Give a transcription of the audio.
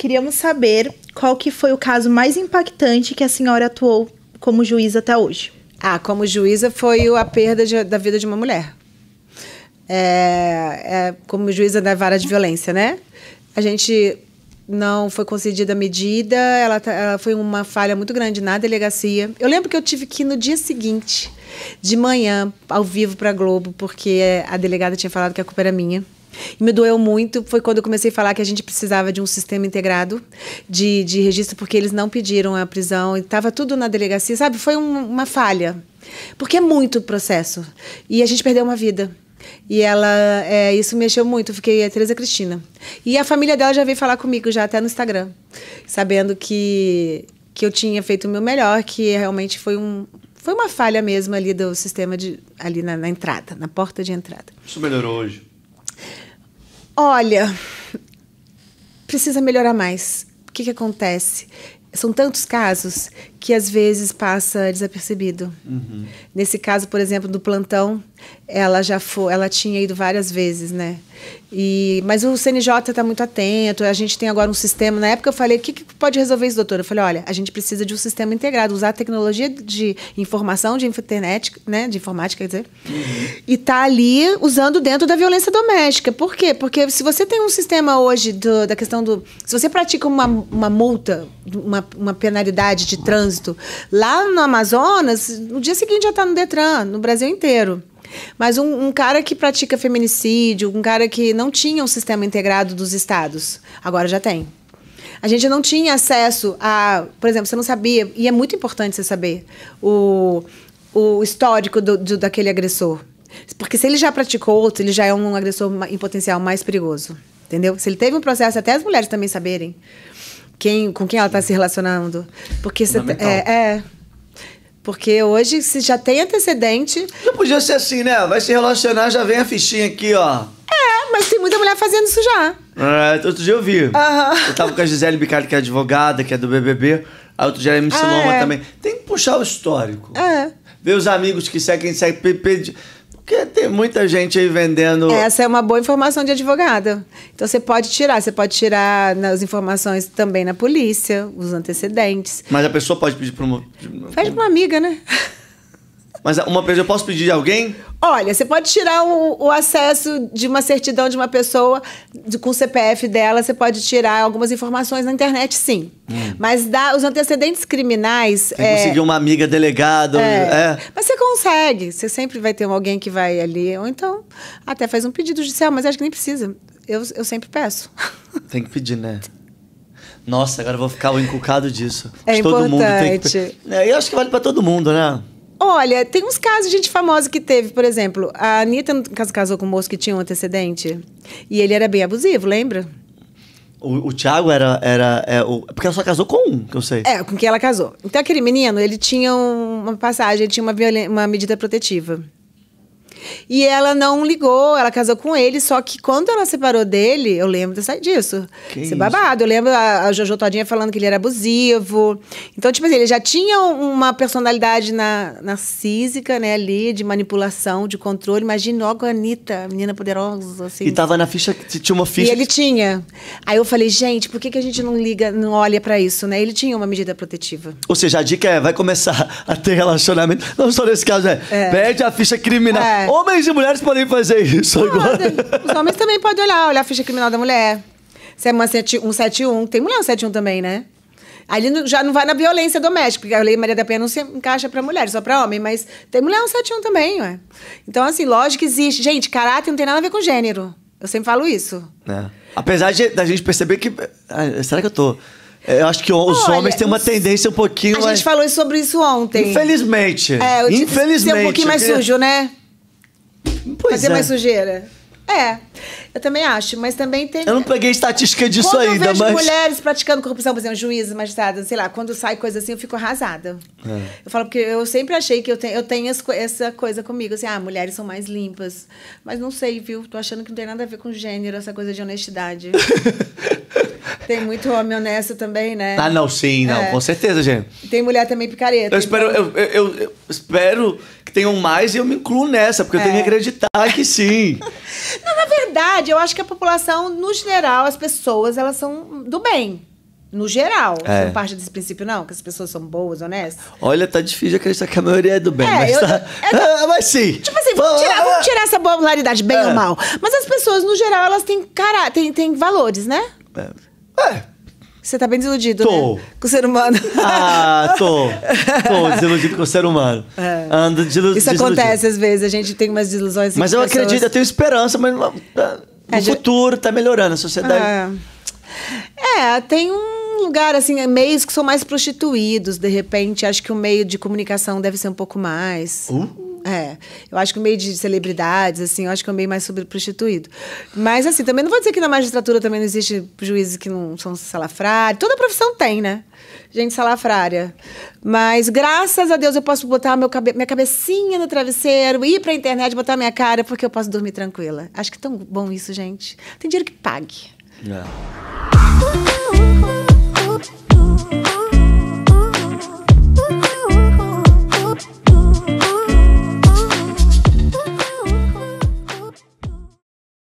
Queríamos saber qual que foi o caso mais impactante que a senhora atuou como juíza até hoje. Ah, como juíza foi a perda de, da vida de uma mulher. É, é, como juíza da vara de violência, né? A gente não foi concedida a medida, ela, tá, ela, foi uma falha muito grande na delegacia. Eu lembro que eu tive que ir no dia seguinte, de manhã, ao vivo para Globo, porque a delegada tinha falado que a culpa era minha. E me doeu muito foi quando eu comecei a falar que a gente precisava de um sistema integrado de, de registro, porque eles não pediram a prisão e estava tudo na delegacia, sabe? Foi um, uma falha. Porque é muito processo. E a gente perdeu uma vida. E ela, é, isso mexeu muito. fiquei a é, Teresa Cristina. E a família dela já veio falar comigo, já até no Instagram, sabendo que, que eu tinha feito o meu melhor, que realmente foi um, foi uma falha mesmo ali do sistema de ali na, na, entrada, na porta de entrada. Isso melhorou hoje? Olha, precisa melhorar mais. O que, que acontece? São tantos casos que às vezes passa desapercebido. Uhum. Nesse caso, por exemplo, do plantão, ela já foi, ela tinha ido várias vezes, né? E, mas o CNJ está muito atento, a gente tem agora um sistema. Na época eu falei, o que, que, pode resolver isso, doutora? Eu falei, olha, a gente precisa de um sistema integrado, usar a tecnologia de informação, de internet, né? De informática, quer dizer. Uhum. E tá ali usando dentro da violência doméstica. Por quê? Porque se você tem um sistema hoje do, da questão do. Se você pratica uma, uma multa, uma, uma penalidade de trânsito, trânsito. Lá no Amazonas, no dia seguinte já está no Detran, no Brasil inteiro. Mas um, um, cara que pratica feminicídio, um cara que não tinha um sistema integrado dos estados, agora já tem. A gente não tinha acesso a, por exemplo, você não sabia, e é muito importante você saber o, o histórico do, do daquele agressor. Porque se ele já praticou outro, ele já é um agressor em potencial mais perigoso. Entendeu? Se ele teve um processo, até as mulheres também saberem quem, com quem ela está se relacionando. Porque você. É, é. Porque hoje, se já tem antecedente. Não podia ser assim, né? Vai se relacionar, já vem a fichinha aqui, ó. É, mas tem muita mulher fazendo isso já. É, outro dia eu vi. Uhum. Eu tava com a Gisele Bicalho, que é advogada, que é do BBB. Aí outro dia a MC ah, Loma é. também. Tem que puxar o histórico. É. Ver os amigos que seguem, seguem. Pedir. Porque tem muita gente aí vendendo. Essa é uma boa informação de advogada. Então você pode tirar, você pode tirar as informações também na polícia, os antecedentes. Mas a pessoa pode pedir para uma. Pede para uma amiga, né? Mas uma pessoa, eu posso pedir de alguém? Olha, você pode tirar o, o, acesso de uma certidão de uma pessoa de, com o CPF dela, você pode tirar algumas informações na internet, sim. Hum. Mas dá, os antecedentes criminais. é, conseguir uma amiga delegada. É, é. Mas você consegue. Você sempre vai ter alguém que vai ali. Ou então, até faz um pedido judicial, mas acho que nem precisa. Eu, eu sempre peço. Tem que pedir, né? Nossa, agora eu vou ficar encucado disso. É acho importante. Todo mundo tem que... É, eu acho que vale para todo mundo, né? Olha, tem uns casos de gente famosa que teve, por exemplo, a Anitta casou com um moço que tinha um antecedente e ele era bem abusivo, lembra? O, o Thiago era. era é, o, porque ela só casou com um, que eu sei. É, com quem ela casou. Então aquele menino, ele tinha uma passagem, ele tinha uma, uma medida protetiva. E ela não ligou, ela casou com ele, só que quando ela separou dele, eu lembro dessa, disso. Que Esse babado. Eu lembro a, a Jojo Todinha falando que ele era abusivo. Então, tipo assim, ele já tinha uma personalidade na, narcísica, né, ali, de manipulação, de controle. Imagina logo a Anitta, menina poderosa, assim. E tava na ficha, tinha uma ficha. E ele tinha. Aí eu falei, gente, por que, que a gente não liga, não olha para isso, né? Ele tinha uma medida protetiva. Ou seja, a dica é, vai começar a ter relacionamento. Não só nesse caso, né? é. perde a ficha criminal. É. Homens e mulheres podem fazer isso agora. Os homens também podem olhar, olhar a ficha criminal da mulher. Se é uma 171, tem mulher 171 também, né? Aí já não vai na violência doméstica, porque a Lei Maria da Penha não se encaixa para mulher, só para homem, mas tem mulher 171 também, ué. Então, assim, lógico que existe. Gente, caráter não tem nada a ver com gênero. Eu sempre falo isso. É. Apesar de, da gente perceber que. será que eu tô. Eu acho que os Olha, homens têm uma tendência um pouquinho. A gente falou sobre isso ontem. Infelizmente. É, eu infelizmente. Ser um pouquinho mais queria... sujo, né? Pois fazer é. mais sujeira. É, eu também acho, mas também tem. Eu não peguei estatística disso quando ainda, eu vejo mas. mulheres praticando corrupção, por exemplo, juízes, magistrados, sei lá, quando sai coisa assim, eu fico arrasada. É. Eu falo, porque eu sempre achei que eu tenho, eu tenho essa coisa comigo, assim, ah, mulheres são mais limpas. Mas não sei, viu? Tô achando que não tem nada a ver com gênero, essa coisa de honestidade. tem muito homem honesto também, né? Ah, não, sim, não, é. com certeza, gente. Tem mulher também picareta. Eu espero, então... eu, eu, eu espero que tenham mais e eu me incluo nessa, porque é. eu tenho que é. acreditar que sim. Não, na verdade, eu acho que a população, no geral, as pessoas, elas são do bem. No geral. É. Não parte desse princípio, não, que as pessoas são boas, honestas. Olha, tá difícil de acreditar que a maioria é do bem, é, mas tá... É ah, mas sim. Tipo assim, vamos tirar, vamos tirar essa popularidade, bem é. ou mal. Mas as pessoas, no geral, elas têm, cara... têm, têm valores, né? É. é. Você tá bem desiludido, tô. Né? Com o ser humano. Ah, tô. Tô desiludido com o ser humano. É. Ando desiludido. Isso acontece às vezes, a gente tem umas desilusões. Mas eu pessoas... acredito, eu tenho esperança, mas no é, futuro tá melhorando a sociedade. É. é, tem um lugar, assim, é meios que são mais prostituídos, de repente. Acho que o meio de comunicação deve ser um pouco mais. Uh? É. Eu acho que o meio de celebridades, assim, eu acho que é um meio mais sobre prostituído. Mas, assim, também não vou dizer que na magistratura também não existe juízes que não são salafrários. Toda profissão tem, né? Gente salafrária. Mas, graças a Deus, eu posso botar meu cabe minha cabecinha no travesseiro, ir pra internet, botar minha cara, porque eu posso dormir tranquila. Acho que é tão bom isso, gente. Tem dinheiro que pague. É.